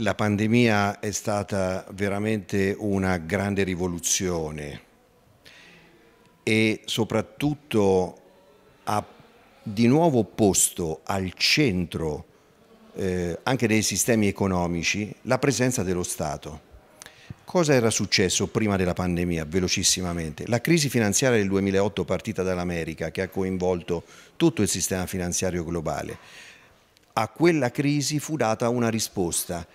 La pandemia è stata veramente una grande rivoluzione e soprattutto ha di nuovo posto al centro eh, anche dei sistemi economici la presenza dello Stato. Cosa era successo prima della pandemia, velocissimamente? La crisi finanziaria del 2008 partita dall'America che ha coinvolto tutto il sistema finanziario globale. A quella crisi fu data una risposta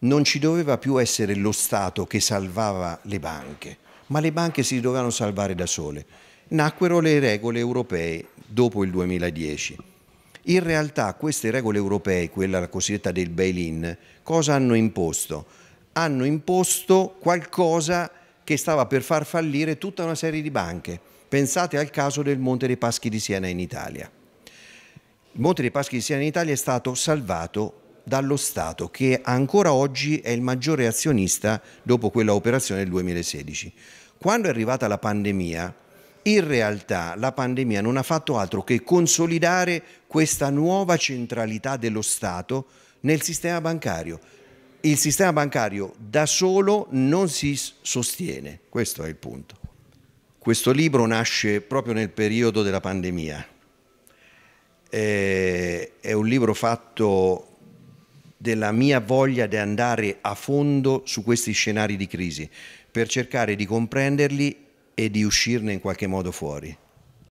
non ci doveva più essere lo Stato che salvava le banche, ma le banche si dovevano salvare da sole. Nacquero le regole europee dopo il 2010. In realtà queste regole europee, quella cosiddetta del bail-in, cosa hanno imposto? Hanno imposto qualcosa che stava per far fallire tutta una serie di banche. Pensate al caso del Monte dei Paschi di Siena in Italia. Il Monte dei Paschi di Siena in Italia è stato salvato dallo Stato che ancora oggi è il maggiore azionista dopo quella operazione del 2016. Quando è arrivata la pandemia, in realtà la pandemia non ha fatto altro che consolidare questa nuova centralità dello Stato nel sistema bancario. Il sistema bancario da solo non si sostiene, questo è il punto. Questo libro nasce proprio nel periodo della pandemia. Eh, è un libro fatto della mia voglia di andare a fondo su questi scenari di crisi per cercare di comprenderli e di uscirne in qualche modo fuori.